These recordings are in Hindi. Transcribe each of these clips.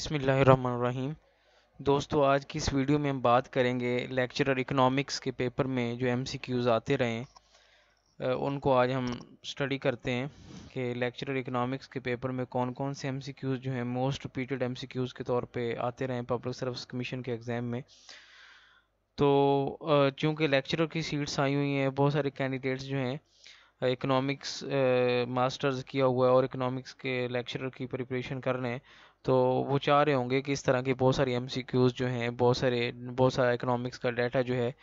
बसमीम दोस्तों आज की इस वीडियो में हम बात करेंगे लेक्चरर इकोनॉमिक्स के पेपर में जो एमसीक्यूज़ आते रहे उनको आज हम स्टडी करते हैं कि लेक्चरर इकोनॉमिक्स के पेपर में कौन कौन से एमसीक्यूज़ जो हैं मोस्ट रिपीटेड एमसीक्यूज़ के तौर पे आते रहे पब्लिक सर्विस कमीशन के एग्ज़ाम में तो चूँकि लेक्चरर की सीट्स आई हुई हैं बहुत सारे कैंडिडेट्स जो हैं इकोनॉमिक्स मास्टर्स uh, किया हुआ है और इकोनॉमिक्स के लेक्चरर की प्रिपरेशन कर रहे हैं तो वो चाह रहे होंगे कि इस तरह के बहुत सारे एम जो हैं बहुत सारे बहुत सारा इकोनॉमिक्स का डाटा जो है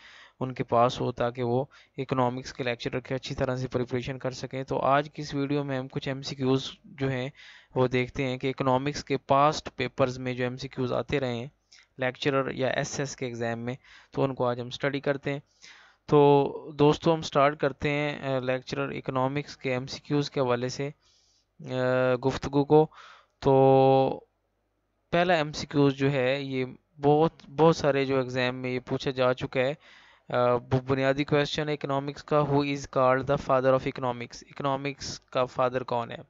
उनके पास हो ताकि वो इकोनॉमिक्स के लेक्चरर की अच्छी तरह से प्रिपरेशन कर सकें तो आज की इस वीडियो में हम कुछ एम जो हैं वो देखते हैं कि इकोनॉमिक्स के पास्ट पेपर्स में जो एम आते रहे हैं लेक्चरर या एस के एग्ज़ाम में तो उनको आज हम स्टडी करते हैं तो दोस्तों हम स्टार्ट करते हैं लेक्चरर इकोनॉमिक्स के एमसीक्यूज़ के हवाले से गुफ्तगु को तो पहला एमसीक्यूज़ जो है ये बहुत बहुत सारे जो एग्ज़ाम में ये पूछा जा चुका है बुनियादी क्वेश्चन है इकोनॉमिक्स का who is called the father of economics economics का फादर कौन है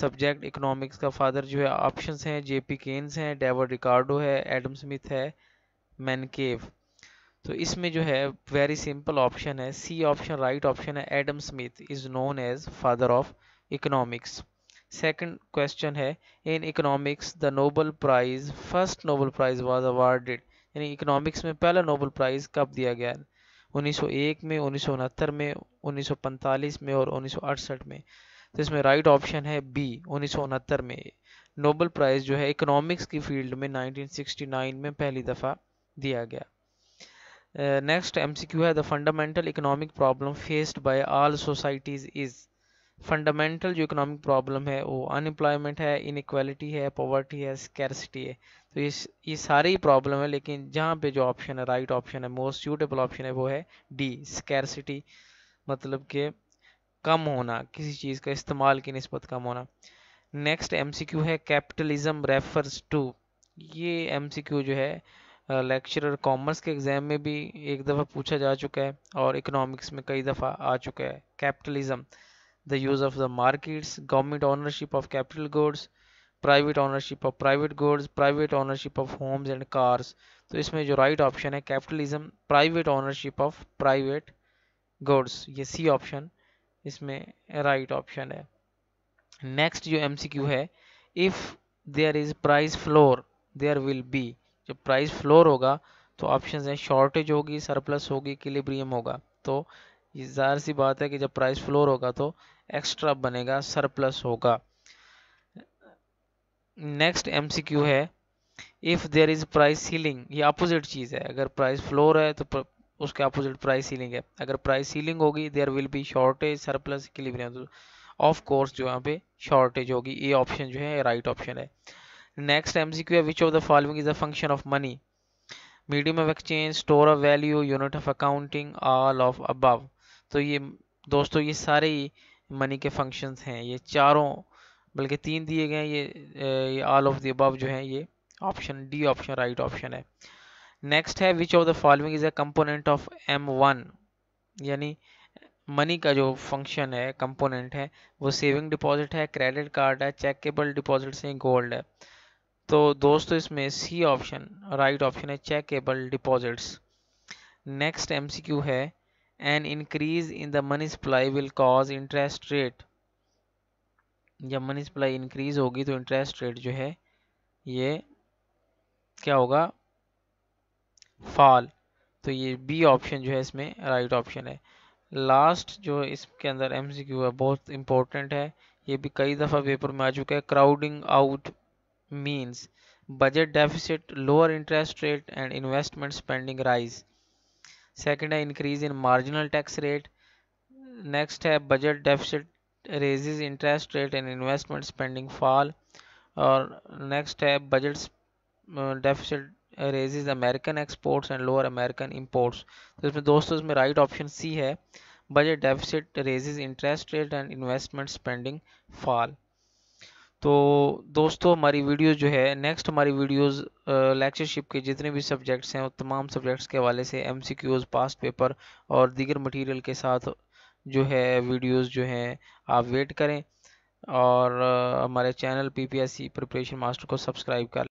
सब्जेक्ट इकोनॉमिक्स का फादर जो है ऑप्शंस हैं जेपी केन्स हैं डेवर रिकार्डो है एडम स्मिथ है मैनकेव तो इसमें जो है वेरी सिंपल ऑप्शन है सी ऑप्शन राइट ऑप्शन है Adam Smith is known as father of economics second question है in economics the Nobel prize first Nobel prize was awarded यानी इकोनॉमिक्स में पहला नोबल प्राइज कब दिया गया 1901 में उन्नीस में 1945 में और उन्नीस में तो इसमें राइट right ऑप्शन है बी उन्नीस में नोबल प्राइज जो है इकोनॉमिक्स की फील्ड में 1969 में पहली दफ़ा दिया गया नेक्स्ट uh, एमसीक्यू है the fundamental economic problem faced by all societies is fundamental जो इकोनॉमिक प्रॉब्लम है वो अनएम्प्लॉयमेंट है इनक्वालिटी है पॉवर्टी है स्कैरसिटी है तो ये ये सारी प्रॉब्लम है लेकिन जहाँ पे जो ऑप्शन है राइट right ऑप्शन है मोस्ट सूटेबल ऑप्शन है वो है डी स्कैरसिटी मतलब के कम होना किसी चीज़ का इस्तेमाल की नस्बत कम होना नेक्स्ट क्यू है कैपिटलिज्म रेफर्स टू ये क्यू जो है लेक्चरर कॉमर्स के एग्ज़ाम में भी एक दफ़ा पूछा जा चुका है और इकोनॉमिक्स में कई दफ़ा आ चुका है capitalism the use of the markets government ownership of capital goods private ownership of private goods private ownership of homes and cars तो इसमें जो राइट right ऑप्शन है capitalism private ownership of private goods ये सी ऑप्शन इसमें राइट right ऑप्शन है नेक्स्ट जो एम है if there is price floor there will be जब प्राइस फ्लोर होगा तो ऑप्शंस हैं शॉर्टेज होगी सरप्लस होगी किलिब्रियम होगा तो ये जाहिर सी बात है कि जब प्राइस फ्लोर होगा तो एक्स्ट्रा बनेगा सरप्लस होगा नेक्स्ट क्यू है if there is price ceiling ये अपोजिट चीज़ है अगर प्राइस फ्लोर है तो उसके अपोजिट प्राइस सीलिंग है अगर प्राइस सीलिंग होगी there will be shortage surplus equilibrium of course जो यहाँ पे शॉर्टेज होगी ये ऑप्शन जो है राइट right ऑप्शन है next Next MCQ which of the following is a function of money medium of exchange store of value unit of accounting all of above. तो ये दोस्तों ये सारे ही मनी के फंक्शंस हैं ये चारों बल्कि तीन दिए गए हैं ये ये ऑल ऑफ द अबव जो है ये option D option right option है नेक्स्ट है which of the following is a component of M one यानी मनी का जो फंक्शन है कंपोनेंट है वो सेविंग डिपॉजिट है क्रेडिट कार्ड है चेकेबल डिपॉजिट से गोल्ड है तो दोस्तों इसमें सी ऑप्शन राइट ऑप्शन है चेकेबल डिपॉजिट्स नेक्स्ट एमसीक्यू है an increase in the money supply will cause interest rate जब मनी सप्लाई इंक्रीज होगी तो इंटरेस्ट रेट जो है ये क्या होगा फॉल तो ये बी ऑप्शन जो है इसमें राइट ऑप्शन है लास्ट जो इसके अंदर एमसीक्यू है बहुत इंपॉर्टेंट है ये भी कई दफ़ा पेपर में आ चुका है crowding out means budget deficit, lower interest rate and investment spending rise. Second increase in marginal tax rate. Next have budget deficit raises interest rate and investment spending fall. Or next have budget uh, deficit raises American exports and lower American imports. So, इसमें दोस्तों इसमें right option C है budget deficit raises interest rate and investment spending fall. तो दोस्तों हमारी वीडियो जो है नेक्स्ट हमारी वीडियोस लेक्चरशिप के जितने भी सब्जेक्ट्स हैं वो तमाम सब्जेक्ट्स के हवाले से M C Qs past paper और दीगर मटेरियल के साथ जो है वीडियोस जो हैं आप वेट करें और हमारे channel P P S C preparation master को सब्सक्राइब कर